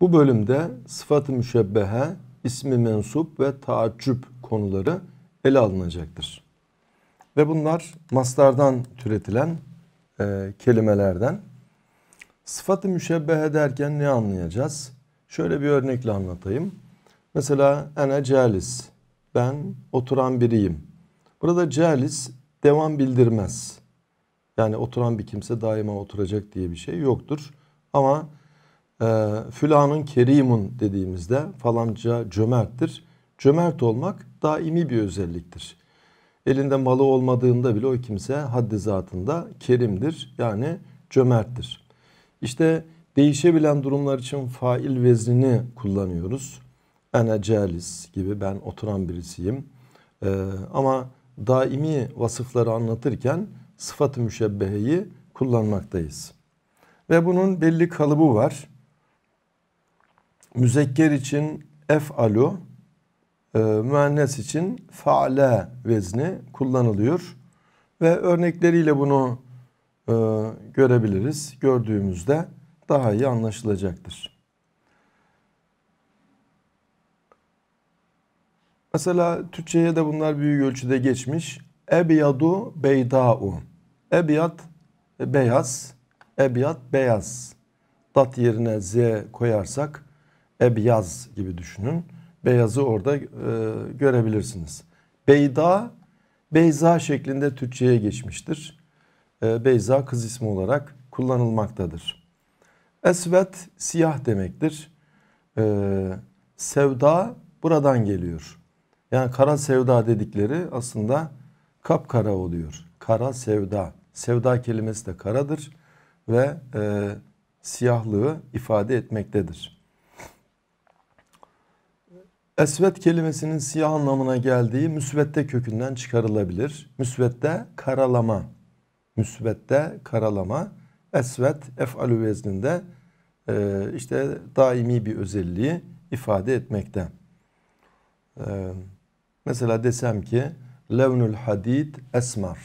Bu bölümde sıfat-ı müşebbehe, ismi mensup ve taaccüp konuları ele alınacaktır. Ve bunlar maslardan türetilen e, kelimelerden. Sıfat-ı müşebbehe derken ne anlayacağız? Şöyle bir örnekle anlatayım. Mesela ene celis, ben oturan biriyim. Burada celis devam bildirmez. Yani oturan bir kimse daima oturacak diye bir şey yoktur. Ama ee, Fülanın kerimun dediğimizde falanca cömerttir. Cömert olmak daimi bir özelliktir. Elinde malı olmadığında bile o kimse haddi zatında kerimdir yani cömerttir. İşte değişebilen durumlar için fail vezini kullanıyoruz. Ene celis gibi ben oturan birisiyim. Ee, ama daimi vasıfları anlatırken sıfat-ı müşebbeheyi kullanmaktayız. Ve bunun belli kalıbı var müzekker için ef'alu, e, müennes için fa'le vezni kullanılıyor. Ve örnekleriyle bunu e, görebiliriz. Gördüğümüzde daha iyi anlaşılacaktır. Mesela Türkçe'ye de bunlar büyük ölçüde geçmiş. Ebyadu beyda'u. Ebyad e, beyaz. Ebyad beyaz. Dat yerine z koyarsak ebyaz gibi düşünün. Beyazı orada e, görebilirsiniz. Beyda, Beyza şeklinde Türkçe'ye geçmiştir. E, Beyza kız ismi olarak kullanılmaktadır. Esvet siyah demektir. E, sevda buradan geliyor. Yani kara sevda dedikleri aslında kapkara oluyor. Kara sevda. Sevda kelimesi de karadır ve e, siyahlığı ifade etmektedir. Esvet kelimesinin siyah anlamına geldiği müsvedde kökünden çıkarılabilir. Müsvedde karalama. Müsvedde karalama. Esvet ef'alü vezninde e, işte daimi bir özelliği ifade etmekte. E, mesela desem ki levnül hadid esmar.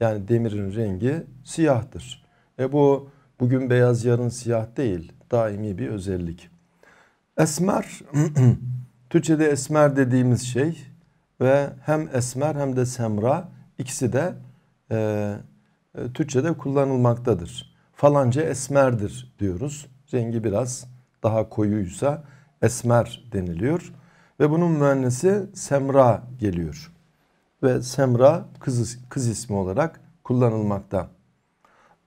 Yani demirin rengi siyahtır. E bu bugün beyaz yarın siyah değil. Daimi bir özellik. Esmer Türkçe'de esmer dediğimiz şey ve hem esmer hem de semra ikisi de e, e, Türkçe'de kullanılmaktadır. Falanca esmerdir diyoruz. Rengi biraz daha koyuysa esmer deniliyor. Ve bunun mühendisi semra geliyor. Ve semra kız, kız ismi olarak kullanılmakta.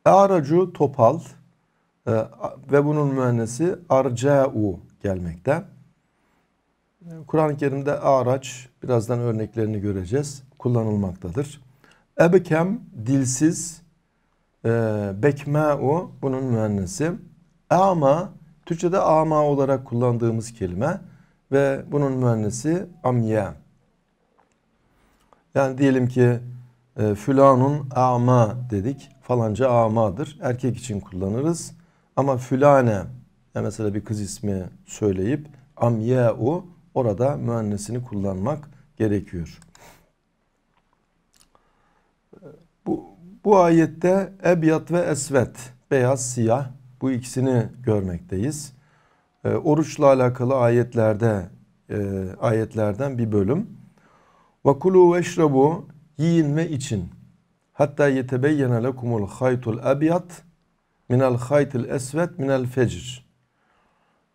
Aracu topal e, ve bunun mühendisi arca'u gelmekte. Kur'an-ı Kerim'de araç birazdan örneklerini göreceğiz. Kullanılmaktadır. Ebekem dilsiz e, Bekmeu bunun mühendisi. Ama Türkçe'de ama olarak kullandığımız kelime ve bunun mühendisi amya. Yani diyelim ki e, fülanun ama dedik. Falanca amadır. Erkek için kullanırız. Ama fülane yani mesela bir kız ismi söyleyip amya'u orada mühendisini kullanmak gerekiyor. Bu, bu ayette ebyat ve esvet beyaz siyah bu ikisini görmekteyiz. E, oruçla alakalı ayetlerde e, ayetlerden bir bölüm. Ve veşrabu yiyin ve için. Hatta yetebeyyene lekumul haytul ebyat minel haytil esvet minel fecr.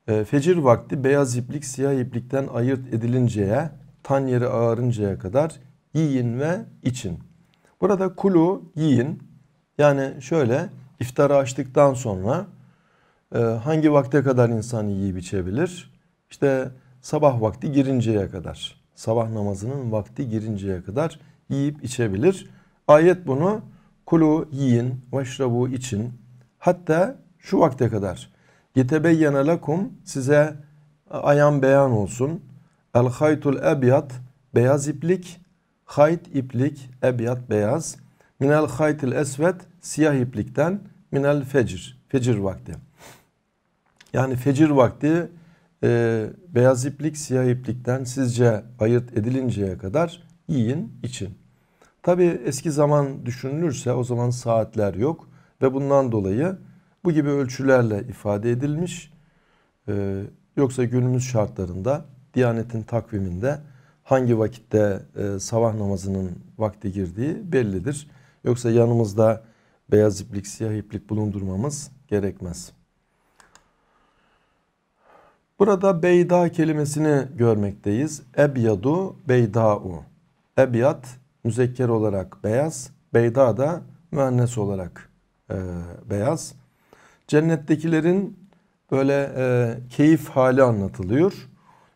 Ee, fecir vakti beyaz iplik siyah iplikten ayırt edilinceye, tan yeri ağarıncaya kadar yiyin ve için. Burada kulu yiyin. Yani şöyle iftarı açtıktan sonra e, hangi vakte kadar insan yiyip içebilir? İşte sabah vakti girinceye kadar. Sabah namazının vakti girinceye kadar yiyip içebilir. Ayet bunu kulu yiyin, vaşrabu için hatta şu vakte kadar Yetebeyyene lekum size ayan beyan olsun. El haytul ebyat beyaz iplik. Hayt iplik, ebyat beyaz. Minel haytil esvet siyah iplikten. Minel fecir, fecir vakti. Yani fecir vakti e, beyaz iplik siyah iplikten sizce ayırt edilinceye kadar yiyin için. Tabi eski zaman düşünülürse o zaman saatler yok ve bundan dolayı bu gibi ölçülerle ifade edilmiş. Ee, yoksa günümüz şartlarında Diyanet'in takviminde hangi vakitte e, sabah namazının vakti girdiği bellidir. Yoksa yanımızda beyaz iplik, siyah iplik bulundurmamız gerekmez. Burada beyda kelimesini görmekteyiz. Ebyadu, beyda'u. Ebyat müzekker olarak beyaz, beyda da müennes olarak e, beyaz. Cennettekilerin böyle e, keyif hali anlatılıyor.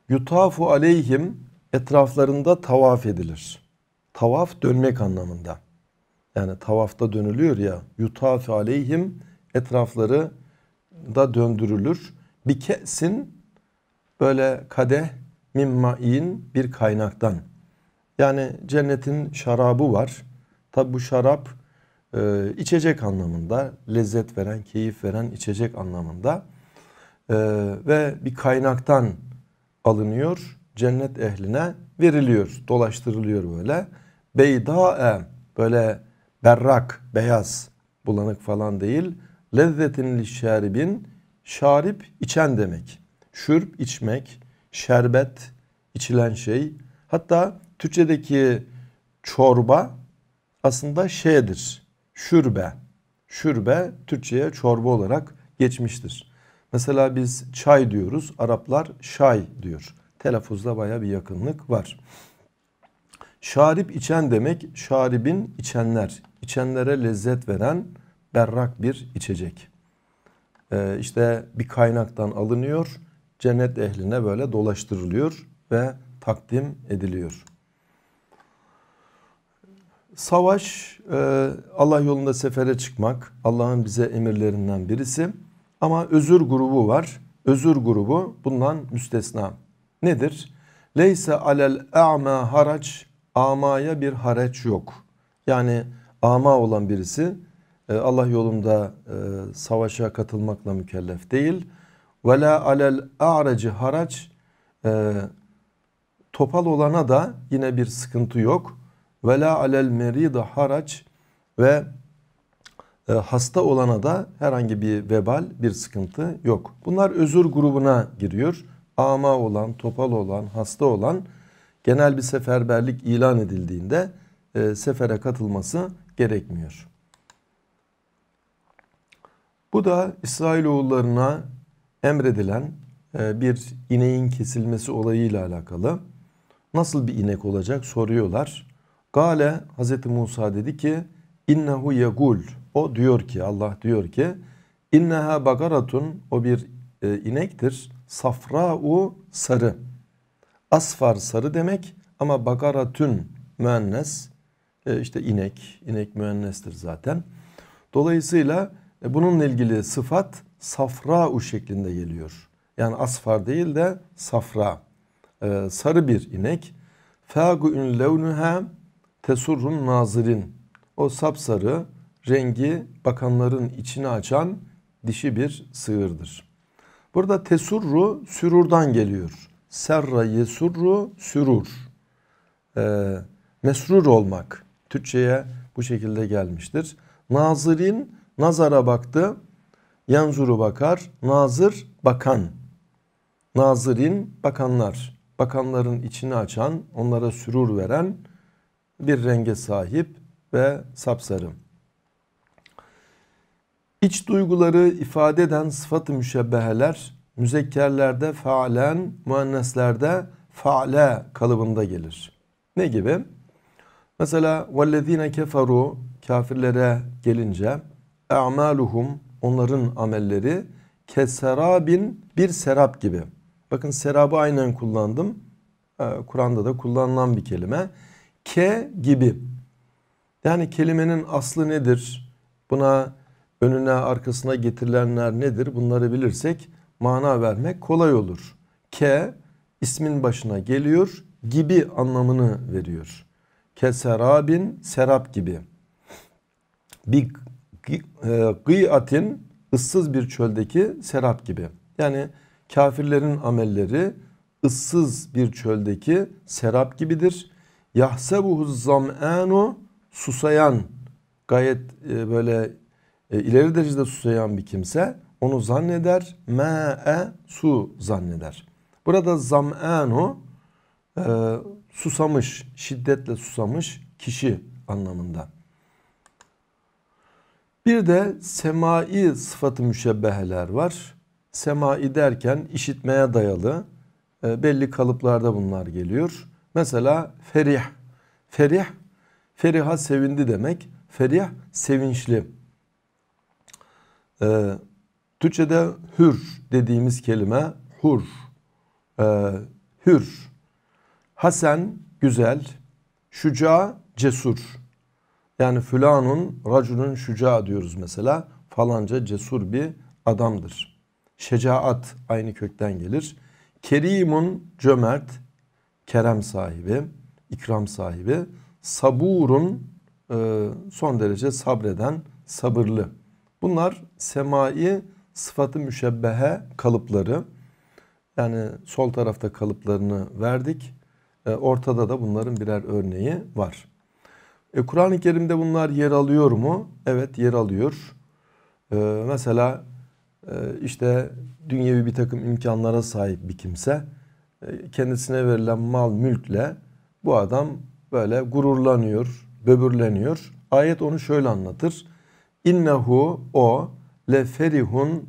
Yutafu aleyhim etraflarında tavaf edilir. Tavaf dönmek anlamında. Yani tavafta dönülüyor ya. Yutafu aleyhim etrafları da döndürülür. Bir kesin böyle kadeh mimmain bir kaynaktan. Yani cennetin şarabı var. Tabi bu şarap e, içecek anlamında lezzet veren, keyif veren içecek anlamında ee, ve bir kaynaktan alınıyor, cennet ehline veriliyor, dolaştırılıyor böyle. Beyda'e böyle berrak, beyaz, bulanık falan değil. Lezzetin lişşaribin, şarip içen demek. Şürp içmek, şerbet içilen şey. Hatta Türkçedeki çorba aslında şeydir şürbe. Şürbe Türkçe'ye çorba olarak geçmiştir. Mesela biz çay diyoruz. Araplar şay diyor. Telaffuzda baya bir yakınlık var. Şarip içen demek şaribin içenler. içenlere lezzet veren berrak bir içecek. Ee, işte bir kaynaktan alınıyor. Cennet ehline böyle dolaştırılıyor ve takdim ediliyor. Savaş e, Allah yolunda sefere çıkmak Allah'ın bize emirlerinden birisi. Ama özür grubu var. Özür grubu bundan müstesna. Nedir? Leyse alel a'ma haraç. Amaya bir haraç yok. Yani ama olan birisi e, Allah yolunda e, savaşa katılmakla mükellef değil. Ve la alel araci haraç. Topal olana da yine bir sıkıntı yok ve la alel merida harac ve e, hasta olana da herhangi bir vebal, bir sıkıntı yok. Bunlar özür grubuna giriyor. Ama olan, topal olan, hasta olan genel bir seferberlik ilan edildiğinde e, sefere katılması gerekmiyor. Bu da İsrailoğullarına emredilen e, bir ineğin kesilmesi olayıyla alakalı. Nasıl bir inek olacak soruyorlar. Gale Hazreti Musa dedi ki innehu yegul. O diyor ki Allah diyor ki inneha bagaratun o bir e, inektir. Safra'u sarı. Asfar sarı demek ama bagaratun müennes e, işte inek. inek müennestir zaten. Dolayısıyla e, bununla ilgili sıfat safra'u şeklinde geliyor. Yani asfar değil de safra. E, sarı bir inek. Fâgu'un levnuha tesurrun nazirin. O sapsarı rengi bakanların içini açan dişi bir sığırdır. Burada tesurru sürurdan geliyor. Serra yesurru sürur. Ee, mesrur olmak. Türkçe'ye bu şekilde gelmiştir. Nazirin nazara baktı. Yanzuru bakar. Nazır bakan. Nazirin bakanlar. Bakanların içini açan, onlara sürur veren bir renge sahip ve sapsarı. İç duyguları ifade eden sıfat-ı müşebbeheler müzekkerlerde faalen, müenneslerde faale kalıbında gelir. Ne gibi? Mesela vellezine keferu kafirlere gelince a'maluhum onların amelleri keserabin bir serap gibi. Bakın serabı aynen kullandım. Ee, Kur'an'da da kullanılan bir kelime. Ke gibi. Yani kelimenin aslı nedir? Buna önüne arkasına getirilenler nedir? Bunları bilirsek mana vermek kolay olur. Ke ismin başına geliyor gibi anlamını veriyor. Ke serabin serap gibi. Bir e, gıyatin ıssız bir çöldeki serap gibi. Yani kafirlerin amelleri ıssız bir çöldeki serap gibidir. Yahsebuhu zam'anu susayan gayet e, böyle e, ileri derecede susayan bir kimse onu zanneder. Me'e su zanneder. Burada zam'anu e, susamış, şiddetle susamış kişi anlamında. Bir de semai sıfatı müşebbeheler var. Semai derken işitmeye dayalı e, belli kalıplarda bunlar geliyor. Mesela ferih. Ferih, feriha sevindi demek. Ferih, sevinçli. Ee, Türkçe'de hür dediğimiz kelime hur. Ee, hür. Hasan güzel. Şuca, cesur. Yani fülanun, racunun şuca diyoruz mesela. Falanca cesur bir adamdır. Şecaat aynı kökten gelir. Kerimun, cömert kerem sahibi, ikram sahibi, saburun e, son derece sabreden, sabırlı. Bunlar semai sıfatı müşebbehe kalıpları. Yani sol tarafta kalıplarını verdik. E, ortada da bunların birer örneği var. E, Kur'an-ı Kerim'de bunlar yer alıyor mu? Evet yer alıyor. E, mesela e, işte dünyevi bir takım imkanlara sahip bir kimse kendisine verilen mal mülkle bu adam böyle gururlanıyor, böbürleniyor. Ayet onu şöyle anlatır. İnnehu o le ferihun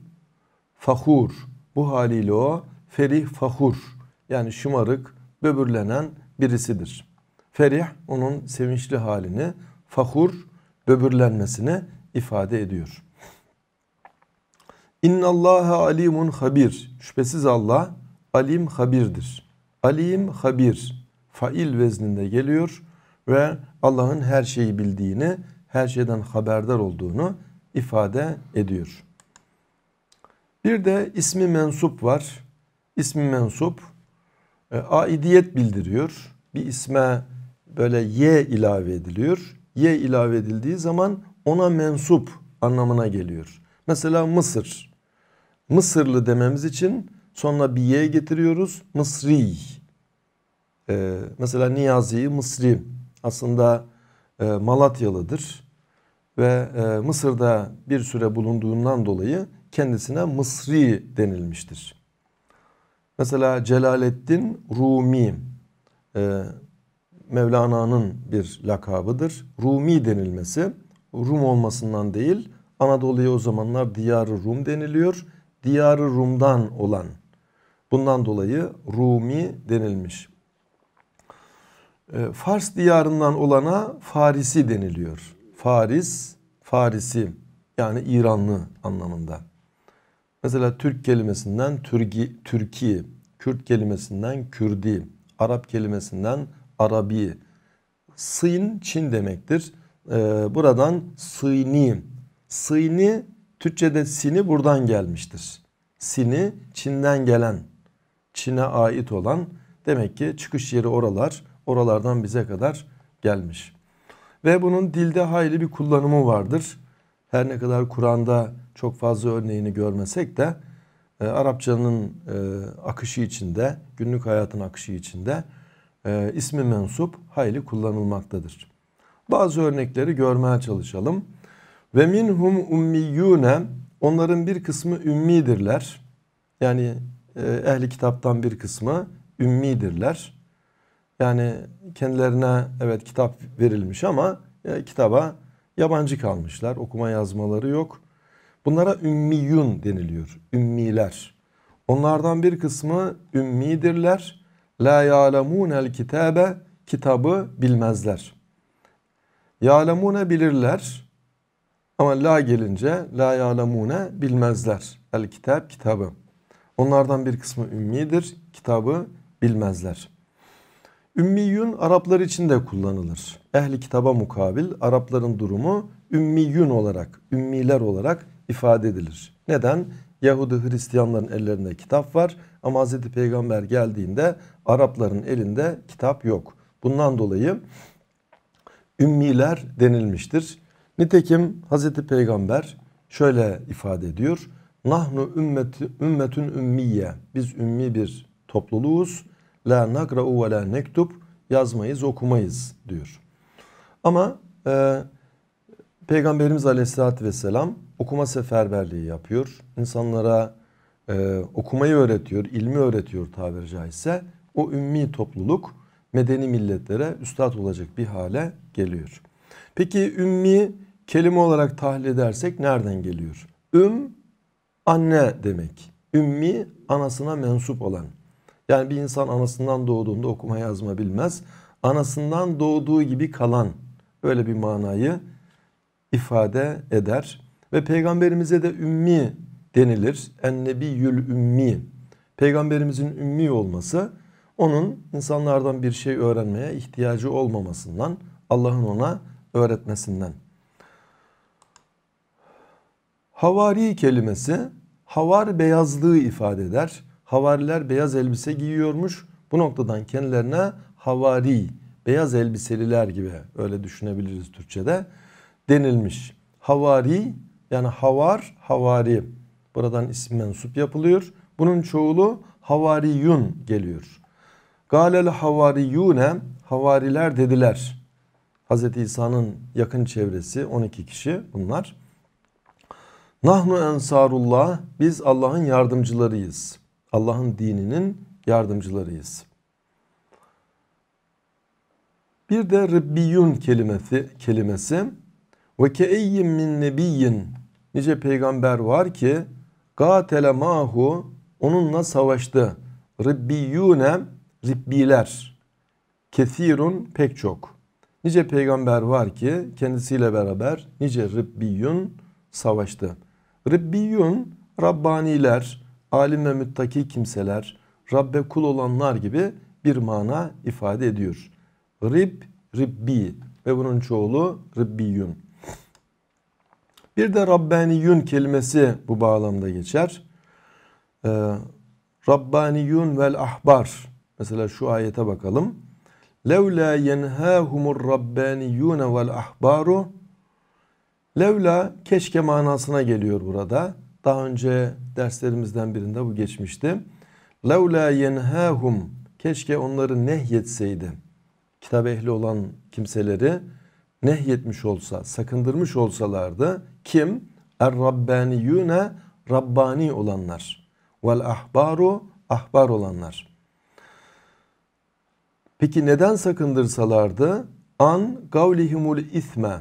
fahur. Bu haliyle o ferih fahur. Yani şımarık, böbürlenen birisidir. Ferih onun sevinçli halini, fahur böbürlenmesini ifade ediyor. İnnallaha alimun habir. Şüphesiz Allah alim habirdir. Alim habir fail vezninde geliyor ve Allah'ın her şeyi bildiğini, her şeyden haberdar olduğunu ifade ediyor. Bir de ismi mensup var. İsmi mensup e, aidiyet bildiriyor. Bir isme böyle y ilave ediliyor. Y ilave edildiği zaman ona mensup anlamına geliyor. Mesela Mısır. Mısırlı dememiz için Sonra bir ye getiriyoruz. Mısri. Ee, mesela Niyazi Mısri aslında e, Malatyalıdır. Ve e, Mısır'da bir süre bulunduğundan dolayı kendisine Mısri denilmiştir. Mesela Celaleddin Rumi e, Mevlana'nın bir lakabıdır. Rumi denilmesi Rum olmasından değil Anadolu'ya o zamanlar Diyarı Rum deniliyor. Diyarı Rum'dan olan Bundan dolayı Rumi denilmiş. E, Fars diyarından olana Farisi deniliyor. Faris, Farisi yani İranlı anlamında. Mesela Türk kelimesinden Türgi, Türkiye, Kürt kelimesinden Kürdi, Arap kelimesinden Arabi. Sın, Çin demektir. E, buradan Sıyni. Sıyni, Türkçe'de sini buradan gelmiştir. Sini, Çin'den gelen Çin'e ait olan demek ki çıkış yeri oralar, oralardan bize kadar gelmiş. Ve bunun dilde hayli bir kullanımı vardır. Her ne kadar Kur'an'da çok fazla örneğini görmesek de e, Arapçanın e, akışı içinde, günlük hayatın akışı içinde e, ismi mensup hayli kullanılmaktadır. Bazı örnekleri görmeye çalışalım. Ve minhum ummiyune onların bir kısmı ümmidirler. Yani e, ehli kitaptan bir kısmı ümmidirler. Yani kendilerine evet kitap verilmiş ama e, kitaba yabancı kalmışlar. Okuma yazmaları yok. Bunlara ümmiyun deniliyor. Ümmiler. Onlardan bir kısmı ümmidirler. La ya'lemunel kitabe kitabı bilmezler. Ya'lemune bilirler. Ama la gelince la ya'lemune bilmezler. El kitap kitabı. Onlardan bir kısmı ümmidir. Kitabı bilmezler. Ümmiyun Araplar için de kullanılır. Ehli kitaba mukabil Arapların durumu ümmiyun olarak, ümmiler olarak ifade edilir. Neden? Yahudi Hristiyanların ellerinde kitap var ama Hz. Peygamber geldiğinde Arapların elinde kitap yok. Bundan dolayı ümmiler denilmiştir. Nitekim Hz. Peygamber şöyle ifade ediyor. Nahnu ümmeti, ümmetün ümmiye. Biz ümmi bir topluluğuz. La nakra'u ve la nektub. Yazmayız, okumayız diyor. Ama e, Peygamberimiz aleyhissalatü vesselam okuma seferberliği yapıyor. İnsanlara e, okumayı öğretiyor, ilmi öğretiyor tabiri caizse. O ümmi topluluk medeni milletlere üstad olacak bir hale geliyor. Peki ümmi kelime olarak tahlil edersek nereden geliyor? Üm anne demek. Ümmi anasına mensup olan. Yani bir insan anasından doğduğunda okuma yazma bilmez. Anasından doğduğu gibi kalan böyle bir manayı ifade eder. Ve peygamberimize de ümmi denilir. Ennebiyyül ümmi. Peygamberimizin ümmi olması onun insanlardan bir şey öğrenmeye ihtiyacı olmamasından, Allah'ın ona öğretmesinden. Havari kelimesi havar beyazlığı ifade eder. Havariler beyaz elbise giyiyormuş. Bu noktadan kendilerine havari, beyaz elbiseliler gibi öyle düşünebiliriz Türkçe'de denilmiş. Havari yani havar, havari. Buradan isim mensup yapılıyor. Bunun çoğulu havariyun geliyor. Galel havariyune havariler dediler. Hz. İsa'nın yakın çevresi 12 kişi bunlar. Nahnu ensarullah biz Allah'ın yardımcılarıyız. Allah'ın dininin yardımcılarıyız. Bir de Rabbiyun kelimesi kelimesi ve keeyyin min nebiyyin nice peygamber var ki gatele mahu onunla savaştı. Rabbiyune ribbiler kesirun pek çok. Nice peygamber var ki kendisiyle beraber nice ribbiyun savaştı. Ribbiyun Rabbaniler, alim ve müttaki kimseler, Rabbe kul olanlar gibi bir mana ifade ediyor. Rib, Ribbi ve bunun çoğulu Ribbiyun. Bir de Rabbaniyun kelimesi bu bağlamda geçer. Ee, Rabbaniyun vel ahbar. Mesela şu ayete bakalım. لَوْ لَا يَنْهَاهُمُ الرَّبَّانِيُّونَ وَالْاَحْبَارُ Levla keşke manasına geliyor burada. Daha önce derslerimizden birinde bu geçmişti. Levla yenhahum keşke onları nehyetseydi. Kitap ehli olan kimseleri nehyetmiş olsa, sakındırmış olsalardı kim? Er-Rabbaniyune Rabbani olanlar. Vel ahbaru ahbar olanlar. Peki neden sakındırsalardı? An gavlihimul ithme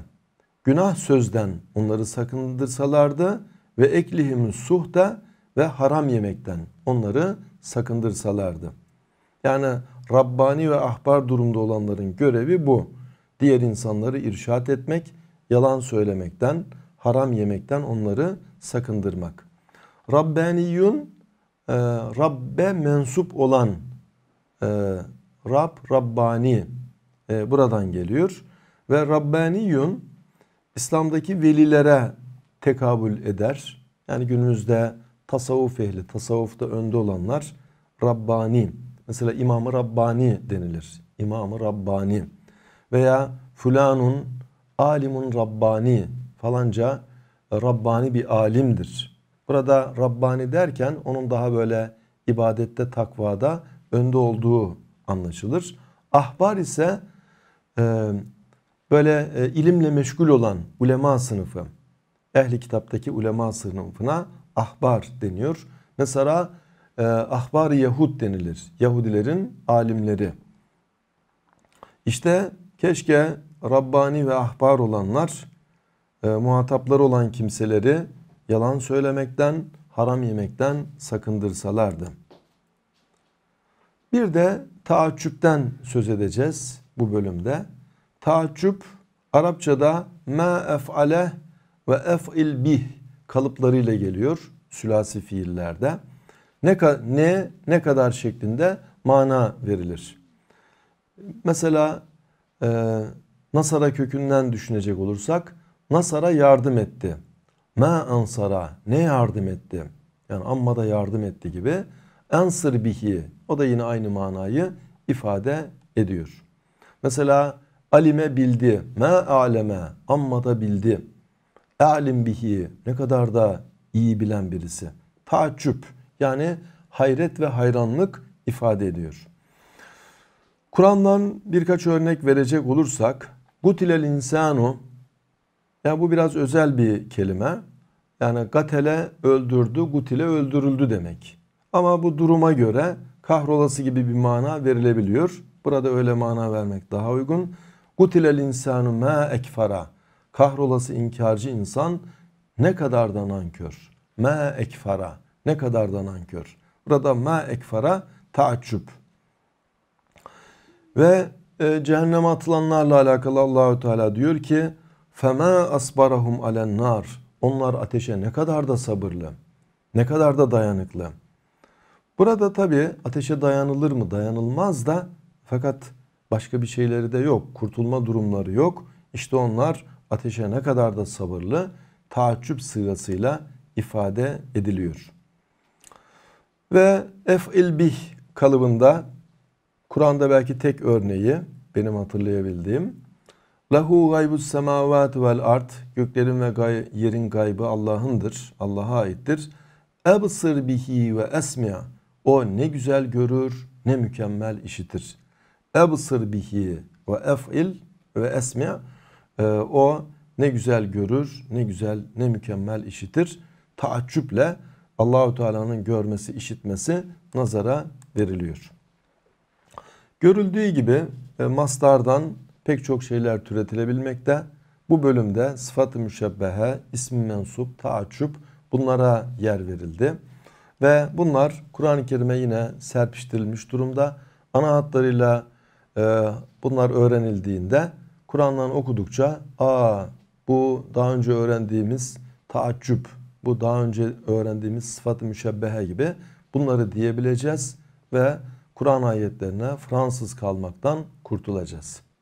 günah sözden onları sakındırsalardı ve eklihim suhta ve haram yemekten onları sakındırsalardı. Yani Rabbani ve ahbar durumda olanların görevi bu. Diğer insanları irşat etmek, yalan söylemekten, haram yemekten onları sakındırmak. Rabbaniyun e, Rabbe mensup olan e, Rab, Rabbani e, buradan geliyor. Ve Rabbaniyun İslam'daki velilere tekabül eder. Yani günümüzde tasavvuf ehli, tasavvufta önde olanlar Rabbani. Mesela İmam-ı Rabbani denilir. İmam-ı Rabbani veya fulanun alimun Rabbani falanca e, Rabbani bir alimdir. Burada Rabbani derken onun daha böyle ibadette, takvada önde olduğu anlaşılır. Ahbar ise e, böyle e, ilimle meşgul olan ulema sınıfı, ehli kitaptaki ulema sınıfına ahbar deniyor. Mesela e, ahbar Yahud denilir. Yahudilerin alimleri. İşte keşke Rabbani ve ahbar olanlar e, muhataplar olan kimseleri yalan söylemekten, haram yemekten sakındırsalardı. Bir de taaccüpten söz edeceğiz bu bölümde. Taaccüp Arapçada ma ef'ale ve ef'il bih kalıplarıyla geliyor sülasi fiillerde. Ne ne ne kadar şeklinde mana verilir. Mesela e, nasara kökünden düşünecek olursak nasara yardım etti. Ma ansara ne yardım etti? Yani amma da yardım etti gibi. Ensır bihi o da yine aynı manayı ifade ediyor. Mesela Alime bildi. Me aleme. Amma da bildi. Alim bihi. Ne kadar da iyi bilen birisi. Taaccüp. Yani hayret ve hayranlık ifade ediyor. Kur'an'dan birkaç örnek verecek olursak gutilel insanu yani bu biraz özel bir kelime. Yani gatele öldürdü, gutile öldürüldü demek. Ama bu duruma göre kahrolası gibi bir mana verilebiliyor. Burada öyle mana vermek daha uygun. Kutilel insanı ma ekfara. Kahrolası inkarcı insan ne kadar da nankör. Ma ekfara. Ne kadar da nankör. Burada ma ekfara taaccüp. Ve e, cehenneme atılanlarla alakalı Allahü Teala diyor ki fema asbarahum alen nar. Onlar ateşe ne kadar da sabırlı. Ne kadar da dayanıklı. Burada tabi ateşe dayanılır mı dayanılmaz da fakat Başka bir şeyleri de yok. Kurtulma durumları yok. İşte onlar ateşe ne kadar da sabırlı taaccüp sırasıyla ifade ediliyor. Ve ef'il bih kalıbında Kur'an'da belki tek örneği benim hatırlayabildiğim Lahu gaybus semavat vel art göklerin ve gay yerin gaybı Allah'ındır. Allah'a aittir. Ebsır bihi ve esmiya, o ne güzel görür ne mükemmel işitir ebsır bihi ve ef'il ve esmi ee, o ne güzel görür, ne güzel, ne mükemmel işitir. Taaccüple Allahu Teala'nın görmesi, işitmesi nazara veriliyor. Görüldüğü gibi e, mastardan pek çok şeyler türetilebilmekte. Bu bölümde sıfat-ı müşebbehe, ismi mensup, taaccüp bunlara yer verildi. Ve bunlar Kur'an-ı Kerim'e yine serpiştirilmiş durumda. Ana hatlarıyla ee, bunlar öğrenildiğinde Kur'an'dan okudukça aa bu daha önce öğrendiğimiz taaccüp, bu daha önce öğrendiğimiz sıfat-ı müşebbehe gibi bunları diyebileceğiz ve Kur'an ayetlerine Fransız kalmaktan kurtulacağız.